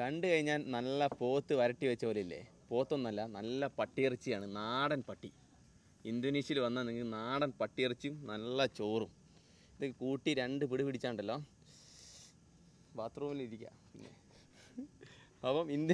കണ്ടു കഴിഞ്ഞാൽ നല്ല പോത്ത് വരട്ടി വെച്ച പോലെ ഇല്ലേ പോത്തൊന്നല്ല നല്ല പട്ടിയിറച്ചിയാണ് നാടൻ പട്ടി ഇന്തോനേഷ്യയിൽ വന്നാൽ നിങ്ങൾക്ക് നാടൻ പട്ടിയിറച്ചിയും നല്ല ചോറും ഇത് കൂട്ടി രണ്ട് പിടി പിടിച്ചാണ്ടല്ലോ ബാത്റൂമിലിരിക്കുക അപ്പം ഇന്ത്യ